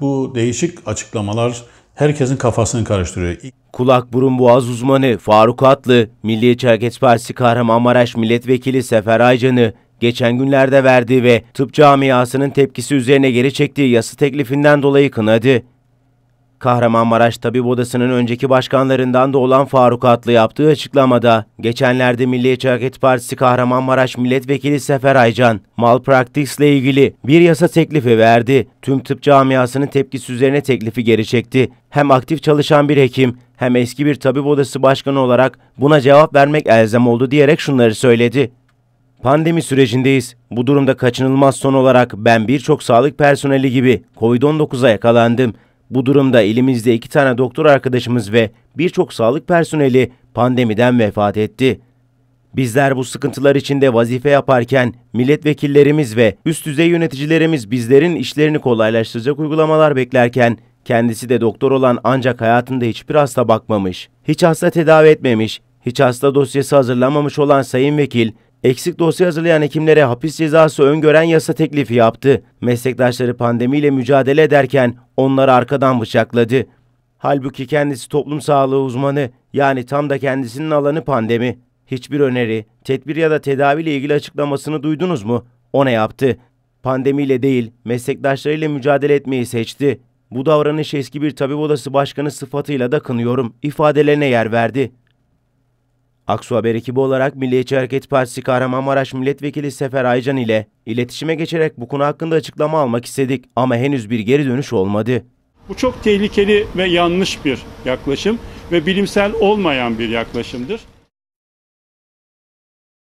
bu değişik açıklamalar herkesin kafasını karıştırıyor. Kulak burun boğaz uzmanı Faruk Atlı, Milliyetçi Hareket Partisi Kahramanmaraş Milletvekili Sefer Aycan'ı geçen günlerde verdiği ve tıp camiasının tepkisi üzerine geri çektiği yası teklifinden dolayı kınadı. Kahramanmaraş Tabip Odası'nın önceki başkanlarından da olan Faruk Atlı yaptığı açıklamada, geçenlerde Milliyetçi Hareket Partisi Kahramanmaraş Milletvekili Sefer Aycan, mal ile ilgili bir yasa teklifi verdi. Tüm tıp camiasının tepkisi üzerine teklifi geri çekti. Hem aktif çalışan bir hekim hem eski bir tabip odası başkanı olarak buna cevap vermek elzem oldu diyerek şunları söyledi. Pandemi sürecindeyiz. Bu durumda kaçınılmaz son olarak ben birçok sağlık personeli gibi COVID-19'a yakalandım. Bu durumda ilimizde iki tane doktor arkadaşımız ve birçok sağlık personeli pandemiden vefat etti. Bizler bu sıkıntılar içinde vazife yaparken milletvekillerimiz ve üst düzey yöneticilerimiz bizlerin işlerini kolaylaştıracak uygulamalar beklerken kendisi de doktor olan ancak hayatında hiçbir hasta bakmamış, hiç hasta tedavi etmemiş, hiç hasta dosyası hazırlamamış olan Sayın Vekil Eksik dosya hazırlayan hekimlere hapis cezası öngören yasa teklifi yaptı. Meslektaşları pandemiyle mücadele ederken onları arkadan bıçakladı. Halbuki kendisi toplum sağlığı uzmanı yani tam da kendisinin alanı pandemi. Hiçbir öneri, tedbir ya da tedaviyle ilgili açıklamasını duydunuz mu? O ne yaptı? Pandemiyle değil, meslektaşlarıyla mücadele etmeyi seçti. Bu davranış eski bir tabip odası başkanı sıfatıyla da kınıyorum ifadelerine yer verdi. Aksu Haber ekibi olarak Milliyetçi Hareket Partisi Kahramanmaraş Milletvekili Sefer Aycan ile iletişime geçerek bu konu hakkında açıklama almak istedik ama henüz bir geri dönüş olmadı. Bu çok tehlikeli ve yanlış bir yaklaşım ve bilimsel olmayan bir yaklaşımdır.